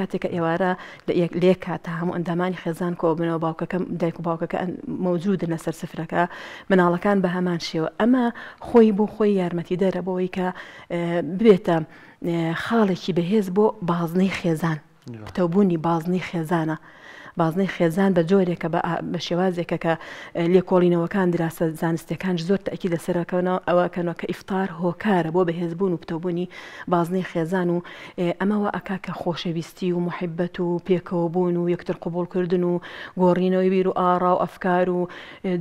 کاتێککە ئێوارە لێک کات هەموو ئەندامانی خێزان کۆبنەوە باوکەکەم دایک و باوکەکە مەوجودە لەسەر سفرەکە مناڵەکان بە هەمان شێوە ئەمە خۆی بۆ خۆی یارمەتی دەرەبەوەی کە بێتە خاڵێکی بەهێز بۆ بازنەی خێزان. تەبوونی بازنی خێزانە بازنەی خێزان بە جۆرێکە بە شێوازێکە کە لێکۆڵینەوەکان دراسە زانستەکان زۆر تاکی لەسەرەکەەوە ئەوەکەنەوە کە ئیفتار هۆکارە بۆ بەهێزبوون و پتەبوونی بازنەی خێزان و ئەمەوە ئەکا کە خۆشەویستی و محبەت و پێکەوە بوون و یەکتر قوبولکردن و گۆڕینەوەی بیر و ئارا و ئەفکار و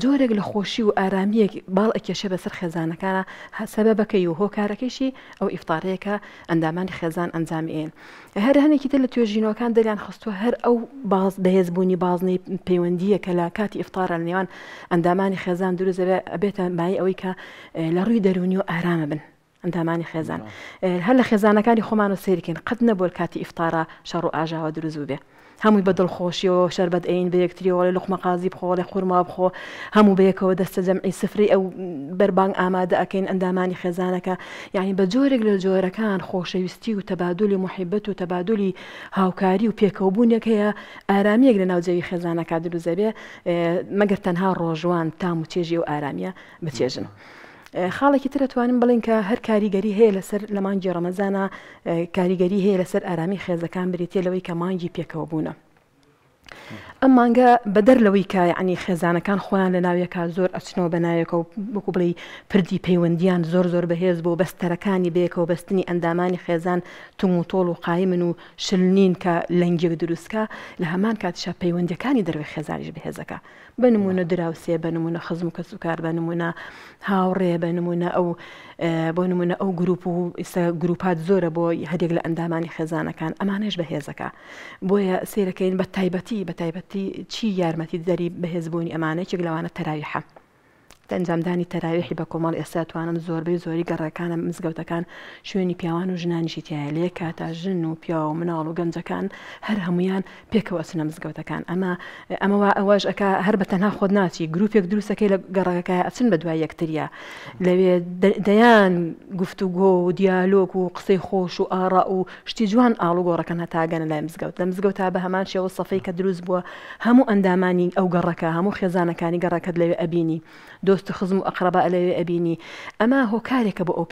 جۆرێک لە خۆشی و ئارامیەک باڵ ئەکێشە بەسەر خێزانەکانە هەسەبە بەکەی و هۆکارەکەشی ئەو ئیفتارەیەەکە ئەندامانی خێزان ئەنجامێن هەر هەنێکی تر لە توێژینەوەکان دەلیان خستووە هەر ئەو باز بەهێز هێزبوونی بازنەی پەیوەندیە کە لە کاتی ئفتارە لە نێوان ئەندامانی خێزان دروست بێتە مای ئەوەی کە لە ڕووی دەرونی و ئارامە بن. ئەندامانی خێزان هەر لە خێزانەکانی خۆمان و سریکن قەت نەبول کاتی ئفتارە شەڕ و ئاژاوە دروست بێ. هەمووی بە دڵخۆشیەوە شربەت ئەین بە یەکتریەوەڵی لەخمە قازی بخۆڵی خورما بخۆ هەموو بەیەکەوە دەستە جەمعی سفری ئەو بربانگ ئامادە ئەکەین ئەندامانی خێزانەکە یعنی بە جۆرێک لە جۆرەکان خۆشەویستی و تەبادولی محیبەت و تەبادولی هاوکاری و پێکەوبوونیەکەیە ئارامیەک لە ناوجەوی خێزانەکە دروزەبێ مەگەر تەنها ڕۆژوان تام و چێژی و ئارامیە بچێژن. خاڵێکی ترەتوانم بڵین کە هەر کاریگەری هەیە لەسەر لە مانگی ڕەمەزانە کاریگەری هەیە لەسەر ئارامی خێزەکان بریتێ لەوەی کە مانگی پێکەوە بوونە. ئەم مانگە بەدەر لەوەی کە عنی خێزانەکان خۆیان لە ناویەکە زۆر ئەچنەوە بەنایەکە و بکو بڵی پردی پەیوەندیان زۆر زۆر بەهێز بۆ بەستەرەکانی بێکەوە بەستنی ئەندامانی خێزان توم و تۆڵ و قایمن و شلنین کە لەنگێک دروستکە لە هەمان کاتیشە پەیوەندەکانی دەروێ خێزانیش بەهێزەکە بە نمونە دراوسێ بە نمونە خزم و کەسوکار بە نمونە هاوڕێ بە نمونە ئەو بۆ نمونە ئەو گروپ و ئیسا گروپات زۆرە بۆ هەرێک لە ئەندامانی خێزانەکان ئەمانش بەهێزەکە بۆیە سیرەکەین بە تایبەتی بە تایبەتی چی یارمەتی دەری بەهێزبوونی ئەمانەی چێک لەوانە تەراویحە لە ئەنجامدانی تەراویحی بە کۆمەڵ ئێستا توانم زۆربەی زۆری گەڕەکانە مزگەوتەکان شوێنی پیاوان و ژنانیشی تایە لێ کاتا ژن و پیا و مناڵ و گەنجەکان هەر هەمویان پێکەوە سنە مزگەوتەکان ئەمە ئەمەوە ئەوەش ئەک هەر بە تەنها خۆت ناچی گرروپێک دروستەکەی لە گەڕەکە ئەچن بە دوای یەکتریا لەوێ دەیان گفتوگۆ و دیالۆک و قسەی خۆش و ئارا و شتی جوان ئاڵوگۆڕەکەن هەتاگەن لای مزگەوت لە مزگەوتا بە هەمان شێوە سەفەی کە دروست بووە هەموو ئەندامانی ئەو گەڕەکە هەموو خێزانەکانی گەڕەکەت لەوێ ئەبینی دۆ دوست خزم و ئەقرەبا ئەلەوێ أما هو هۆکارێکە بۆ ئەو